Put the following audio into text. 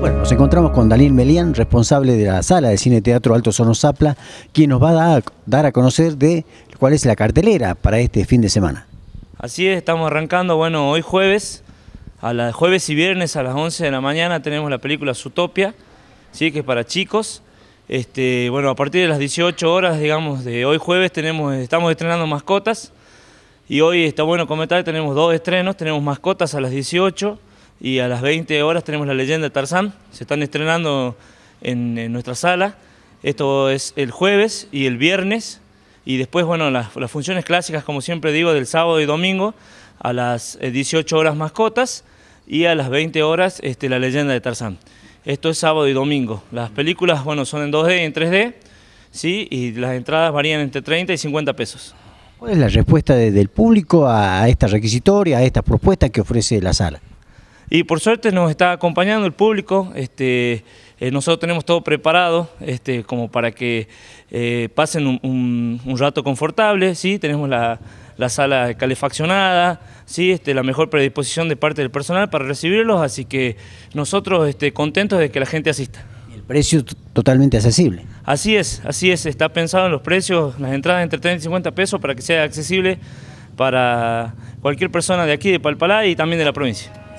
Bueno, nos encontramos con Daniel Melián, responsable de la sala de cine teatro Alto Sono Zapla, quien nos va a dar a conocer de cuál es la cartelera para este fin de semana. Así es, estamos arrancando, bueno, hoy jueves, a jueves y viernes a las 11 de la mañana tenemos la película Zootopia, ¿sí? que es para chicos. Este, bueno, a partir de las 18 horas, digamos, de hoy jueves tenemos, estamos estrenando mascotas. Y hoy está bueno comentar, que tenemos dos estrenos, tenemos mascotas a las 18 y a las 20 horas tenemos la leyenda de Tarzán, se están estrenando en, nuestra sala, esto es el jueves y el viernes, y después, bueno, las, funciones clásicas, como siempre digo, del sábado y domingo, a las 18 eh, horas mascotas y a las 20 horas este, la leyenda de Tarzán. Esto es sábado y domingo. Las películas, bueno, son en 2D y en 3D, ¿sí? Y las entradas varían entre 30 y 50 pesos. ¿Cuál es la respuesta del público a esta requisitoria, a esta propuesta que ofrece la sala? Y por suerte nos está acompañando el público. Este, eh, nosotros tenemos todo preparado este, como para que eh, pasen un, rato confortable. ¿sí? Tenemos la, sala calefaccionada, ¿sí? Este, la mejor predisposición de parte del personal para recibirlos. Así que nosotros contentos de que la gente asista. El precio totalmente accesible. Así es, así es. Está pensado en los precios, las entradas entre 30 y 50 pesos para que sea accesible para cualquier persona de aquí de Palpalá y también de la provincia.